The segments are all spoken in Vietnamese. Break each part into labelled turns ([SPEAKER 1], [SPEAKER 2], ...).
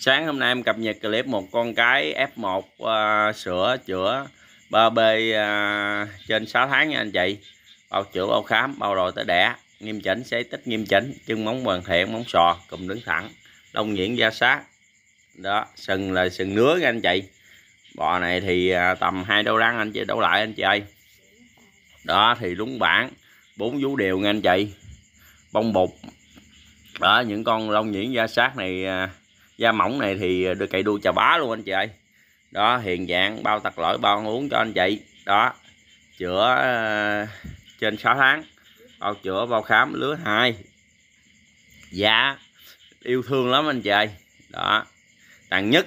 [SPEAKER 1] sáng hôm nay em cập nhật clip một con cái F1 uh, ờ, sữa chữa 3B uh, ờ, trên 6 tháng nha anh chị bao chữa bao khám bao rồi tới đẻ nghiêm chỉnh xế tích nghiêm chỉnh chân móng hoàn thiện móng sò cùng đứng thẳng đông nhuyễn da sát đó sừng là sừng nứa nha anh chị bò này thì uh, tầm hai đô răng anh chị đấu lại anh chị ơi đó thì đúng bản bốn vú đều nha anh chị bông bột, đó những con lông nhuyễn da sát này uh, da mỏng này thì được cày đuôi chà bá luôn anh chị ơi đó hiền dạng bao tặc lỗi bao uống cho anh chị đó chữa ờ, trên 6 tháng bao chữa bao khám lứa hai giá dạ, yêu thương lắm anh chị ơi đó tặng nhất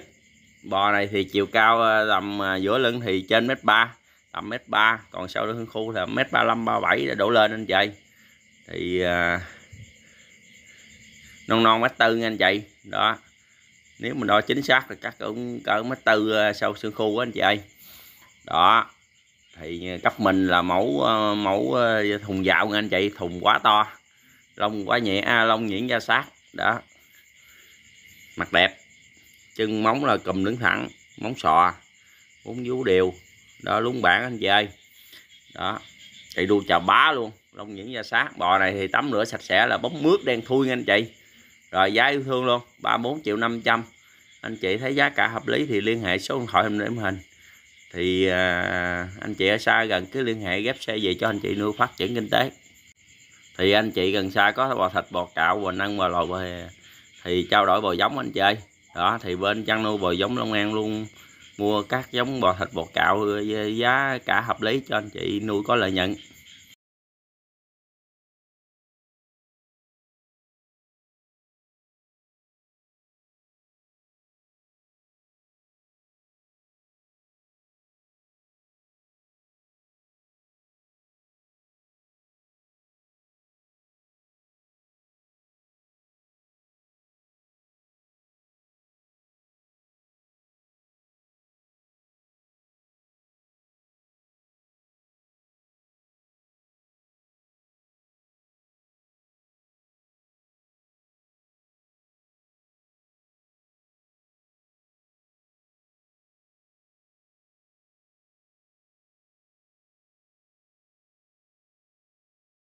[SPEAKER 1] bò này thì chiều cao ờ, tầm ờ, giữa lưng thì trên mét ba tầm mét ba còn sau lưng khu là mét ba mươi ba bảy đã đổ lên anh chị thì uh, non non mét tư anh chị đó nếu mình đo chính xác thì chắc cũng cỡ mét tư ờ, sau xương khu á anh chị ơi đó thì ờ, cấp mình là mẫu ờ, mẫu thùng dạo nha anh chị thùng quá to lông quá nhẹ à, lông nhuyễn da sát đó mặt đẹp chân móng là cầm đứng thẳng móng sò uống vú đều đó lúng bản anh chị ơi đó chạy đu chào bá luôn lông những da sát bò này thì tắm rửa sạch sẽ là bóng mướt đen thui nha anh chị rồi giá yêu thương luôn 34 triệu 500 anh chị thấy giá cả hợp lý thì liên hệ số điện thoại em để hình thì à, anh chị ở xa gần cứ liên hệ ghép xe về cho anh chị nuôi phát triển kinh tế thì anh chị gần xa có bò thịt bò cạo bò năng bò lò bò hè thì trao đổi bò giống anh chị đó thì bên chăn nuôi bò giống Long An luôn mua các giống bò thịt bò cạo giá cả hợp lý cho anh chị nuôi có lợi nhuận